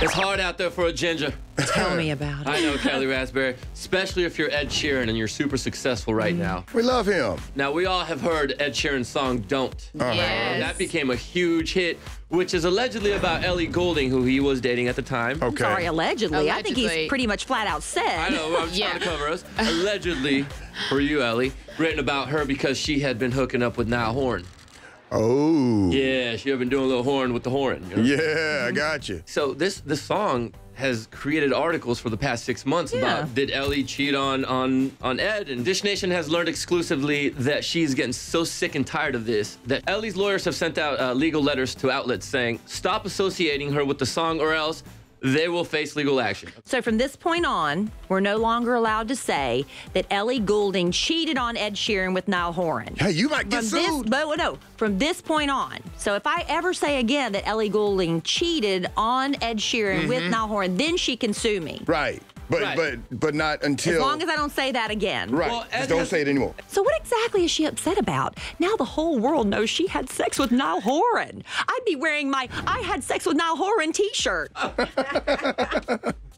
It's hard out there for a ginger. Tell me about it. I know, Kelly Raspberry, especially if you're Ed Sheeran and you're super successful right mm. now. We love him. Now, we all have heard Ed Sheeran's song, Don't. Uh-huh. Uh -huh. yes. That became a huge hit, which is allegedly about Ellie Goulding, who he was dating at the time. Okay. Sorry, allegedly. allegedly. I think he's pretty much flat out said. I know, I'm yeah. trying to cover us. Allegedly, for you, Ellie, written about her because she had been hooking up with Niall Horn. Oh. Yeah, she have been doing a little horn with the horn. You know? Yeah, I got you. So this this song has created articles for the past six months yeah. about did Ellie cheat on on on Ed? And Dish Nation has learned exclusively that she's getting so sick and tired of this that Ellie's lawyers have sent out uh, legal letters to outlets saying stop associating her with the song or else they will face legal action. So from this point on, we're no longer allowed to say that Ellie Goulding cheated on Ed Sheeran with Niall Horan. Hey, you might get from sued. This, but no, from this point on. So if I ever say again that Ellie Goulding cheated on Ed Sheeran mm -hmm. with mm-hmm. Niall Horan, then she can sue me. Right. But right. but but not until as long as I don't say that again. Right. Well, Just don't say it anymore. So what exactly is she upset about? Now the whole world knows she had sex with Niall Horan. I'd be wearing my I had sex with Niall Horan t-shirt.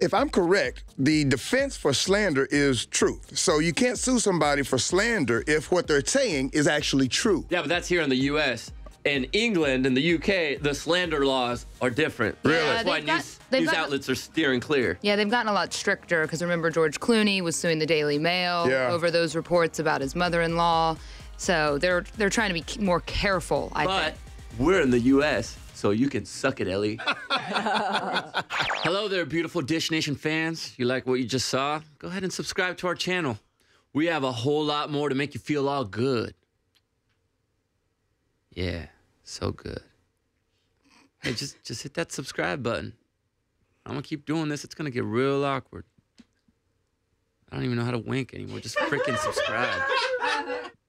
if I'm correct, the defense for slander is truth. So you can't sue somebody for slander if what they're saying is actually true. Yeah, but that's here in the US in England and the UK, the slander laws are different. Really? Yeah, that's why got, they've news gotten, outlets are steering clear. Yeah, they've gotten a lot stricter because remember George Clooney was suing the Daily Mail yeah. over those reports about his mother-in-law. So they're they're trying to be more careful. I but think. we're in the U.S., so you can suck it, Ellie. Hello there, beautiful Dish Nation fans. You like what you just saw? Go ahead and subscribe to our channel. We have a whole lot more to make you feel all good. Yeah, so good. Hey, just just hit that subscribe button. I'm gonna keep doing this. It's gonna get real awkward. I don't even know how to wink anymore. Just freaking subscribe.